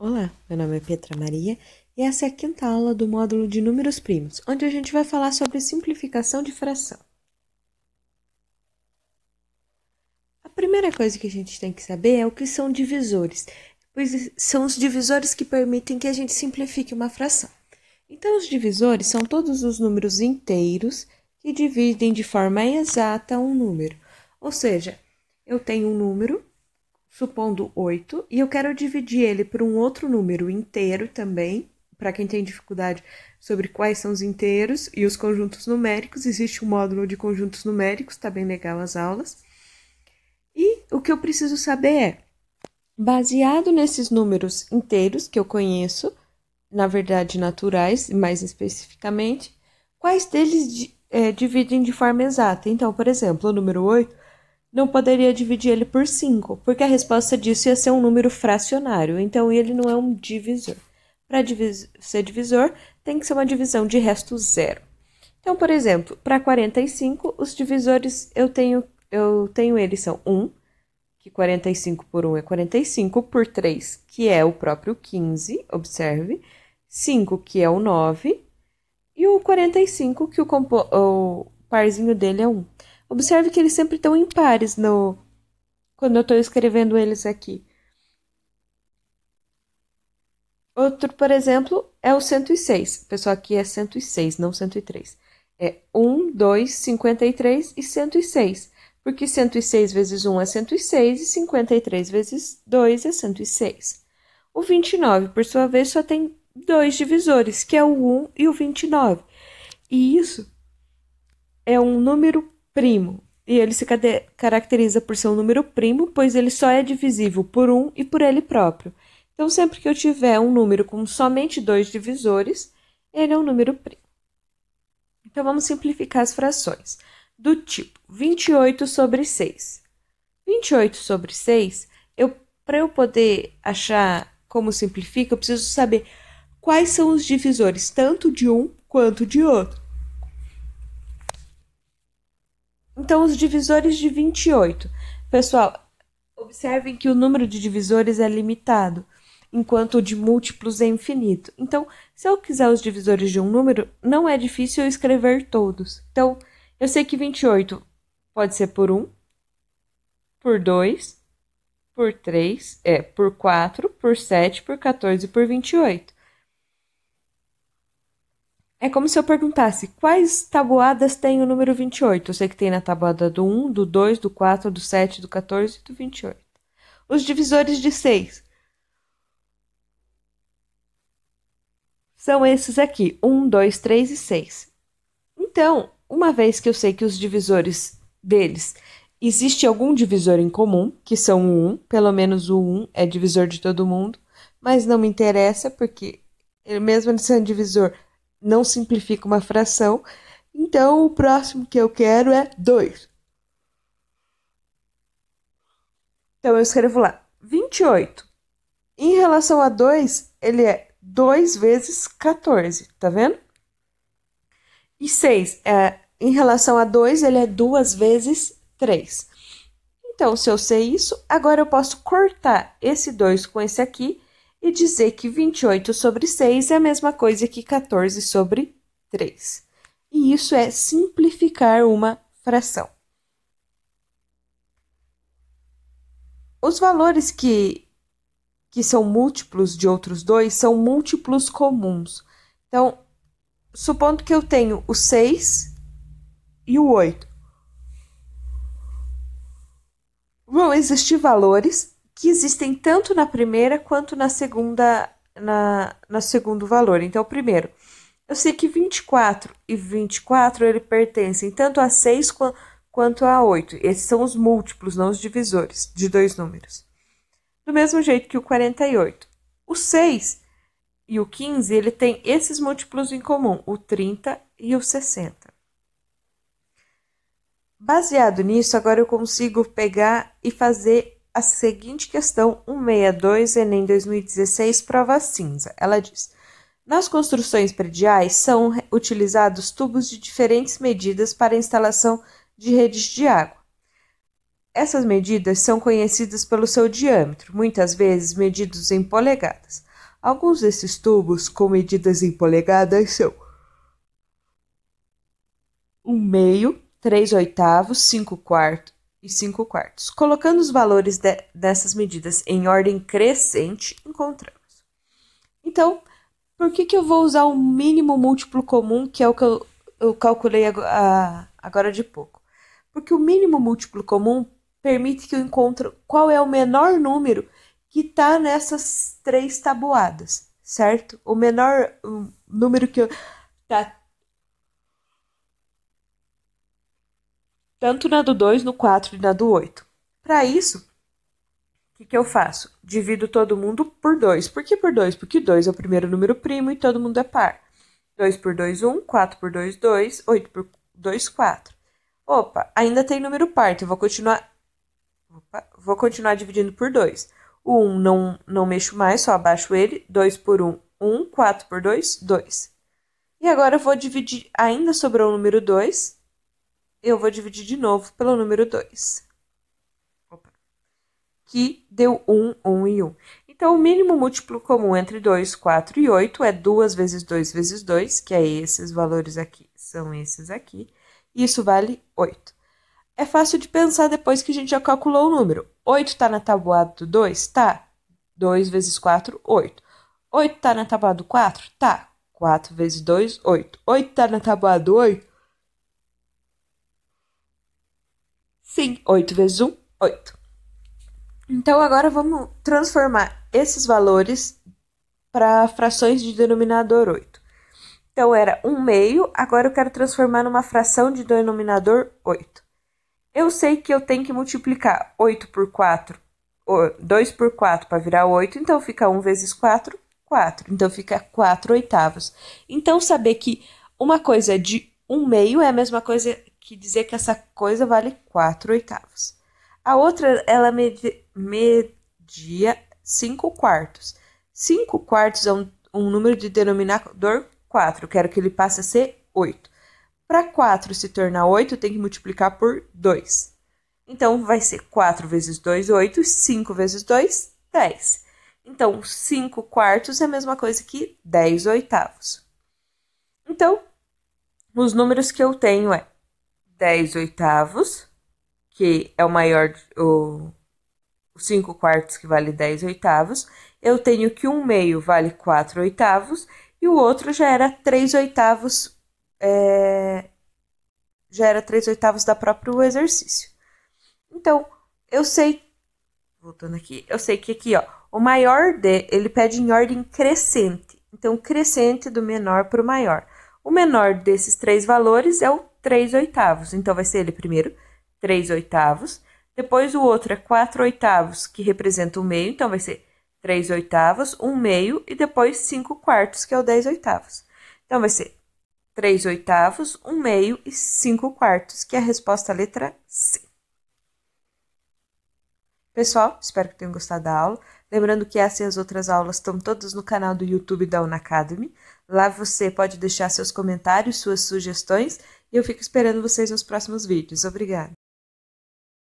Olá, meu nome é Petra Maria e essa é a quinta aula do módulo de números primos, onde a gente vai falar sobre simplificação de fração. A primeira coisa que a gente tem que saber é o que são divisores, pois são os divisores que permitem que a gente simplifique uma fração. Então, os divisores são todos os números inteiros que dividem de forma exata um número, ou seja, eu tenho um número supondo 8, e eu quero dividir ele por um outro número inteiro também. Para quem tem dificuldade sobre quais são os inteiros e os conjuntos numéricos, existe um módulo de conjuntos numéricos, tá bem legal as aulas. E o que eu preciso saber é, baseado nesses números inteiros que eu conheço, na verdade naturais, mais especificamente, quais deles é, dividem de forma exata. Então, por exemplo, o número 8 não poderia dividir ele por 5, porque a resposta disso ia ser um número fracionário, então ele não é um divisor. Para divis ser divisor, tem que ser uma divisão de resto zero. Então, por exemplo, para 45, os divisores eu tenho, eu tenho eles são 1, que 45 por 1 é 45, por 3, que é o próprio 15, observe, 5, que é o 9, e o 45, que o, o parzinho dele é 1. Observe que eles sempre estão em pares no quando eu estou escrevendo eles aqui. Outro, por exemplo, é o 106. Pessoal, aqui é 106, não 103. É 1, 2, 53 e 106. Porque 106 vezes 1 é 106 e 53 vezes 2 é 106. O 29, por sua vez, só tem dois divisores, que é o 1 e o 29. E isso é um número primo, e ele se caracteriza por ser um número primo, pois ele só é divisível por um e por ele próprio. Então, sempre que eu tiver um número com somente dois divisores, ele é um número primo. Então, vamos simplificar as frações. Do tipo 28 sobre 6. 28 sobre 6, eu, para eu poder achar como simplifica, eu preciso saber quais são os divisores, tanto de um quanto de outro. Então, os divisores de 28. Pessoal, observem que o número de divisores é limitado, enquanto o de múltiplos é infinito. Então, se eu quiser os divisores de um número, não é difícil eu escrever todos. Então, eu sei que 28 pode ser por 1, por 2, por 3, é, por 4, por 7, por 14 e por 28. É como se eu perguntasse quais tabuadas tem o número 28. Eu sei que tem na tabuada do 1, do 2, do 4, do 7, do 14 e do 28. Os divisores de 6 são esses aqui: 1, 2, 3 e 6. Então, uma vez que eu sei que os divisores deles existe algum divisor em comum, que são o 1, pelo menos o 1 é divisor de todo mundo, mas não me interessa porque mesmo ele sendo divisor não simplifica uma fração. Então, o próximo que eu quero é 2. Então, eu escrevo lá 28. Em relação a 2, ele é 2 vezes 14, tá vendo? E 6, é, em relação a 2, ele é 2 vezes 3. Então, se eu sei isso, agora eu posso cortar esse 2 com esse aqui e dizer que 28 sobre 6 é a mesma coisa que 14 sobre 3. E isso é simplificar uma fração. Os valores que, que são múltiplos de outros dois são múltiplos comuns. Então, supondo que eu tenho o 6 e o 8. Vão existir valores que existem tanto na primeira quanto na segunda, na, no segundo valor. Então, primeiro, eu sei que 24 e 24 ele pertencem tanto a 6 quanto a 8. Esses são os múltiplos, não os divisores de dois números. Do mesmo jeito que o 48. O 6 e o 15, ele tem esses múltiplos em comum, o 30 e o 60. Baseado nisso, agora eu consigo pegar e fazer a seguinte questão 162 Enem 2016, prova cinza. Ela diz: Nas construções prediais são utilizados tubos de diferentes medidas para instalação de redes de água. Essas medidas são conhecidas pelo seu diâmetro, muitas vezes medidos em polegadas. Alguns desses tubos com medidas em polegadas são 1 meio, 3 oitavos, 5 quartos, e 5 quartos. Colocando os valores de, dessas medidas em ordem crescente, encontramos. Então, por que, que eu vou usar o mínimo múltiplo comum, que é o que eu, eu calculei agora, agora de pouco? Porque o mínimo múltiplo comum permite que eu encontre qual é o menor número que está nessas três tabuadas, certo? O menor número que está tanto na do 2, no 4 e na do 8. Para isso, o que, que eu faço? Divido todo mundo por 2. Por que por 2? Porque 2 é o primeiro número primo e todo mundo é par. 2 por 2, 1, 4 por 2, 2, 8 por 2, 4. Opa, ainda tem número par, então vou continuar. Opa, vou continuar dividindo por 2. O 1 um não, não mexo mais, só abaixo ele. 2 por 1, 1, 4 por 2, 2. E agora eu vou dividir, ainda sobrou o número 2, eu vou dividir de novo pelo número 2. Que deu 1, 1 e 1. Então, o mínimo múltiplo comum entre 2, 4 e 8 é 2 vezes 2 vezes 2, que é esses valores aqui, são esses aqui. E Isso vale 8. É fácil de pensar depois que a gente já calculou o número. 8 está na tabuada do 2? Tá. 2 vezes 4, 8. 8 está na tabuada do 4? Tá. 4 vezes 2, 8. 8 está na tabuada do 8? Sim, 8 vezes 1, 8. Então agora vamos transformar esses valores para frações de denominador 8. Então era 1 meio, agora eu quero transformar numa fração de denominador 8. Eu sei que eu tenho que multiplicar 8 por 4, 2 por 4 para virar 8, então fica 1 vezes 4, 4. Então fica 4 oitavos. Então saber que uma coisa de 1 meio é a mesma coisa que dizer que essa coisa vale 4 oitavos. A outra, ela media, 5 quartos. 5 quartos é um, um número de denominador 4, quero que ele passe a ser 8. Para 4 se tornar 8, tem que multiplicar por 2. Então, vai ser 4 vezes 2, 8, 5 vezes 2, 10. Então, 5 quartos é a mesma coisa que 10 oitavos. Então, os números que eu tenho é 10 oitavos, que é o maior, o, 5 quartos que vale 10 oitavos, eu tenho que um meio vale 4 oitavos, e o outro já era 3 oitavos, é, já era 3 oitavos da próprio exercício. Então, eu sei, voltando aqui, eu sei que aqui, ó, o maior D, ele pede em ordem crescente. Então, crescente do menor para o maior. O menor desses três valores é o 3 oitavos. Então, vai ser ele primeiro 3 oitavos. Depois, o outro é 4 oitavos, que representa o meio. Então, vai ser 3 oitavos, 1 meio e depois 5 quartos, que é o 10 oitavos. Então, vai ser 3 oitavos, 1 meio e 5 quartos, que é a resposta letra C. Pessoal, espero que tenham gostado da aula. Lembrando que essa assim e as outras aulas estão todas no canal do YouTube da Unacademy. Lá você pode deixar seus comentários, suas sugestões e eu fico esperando vocês nos próximos vídeos. Obrigada!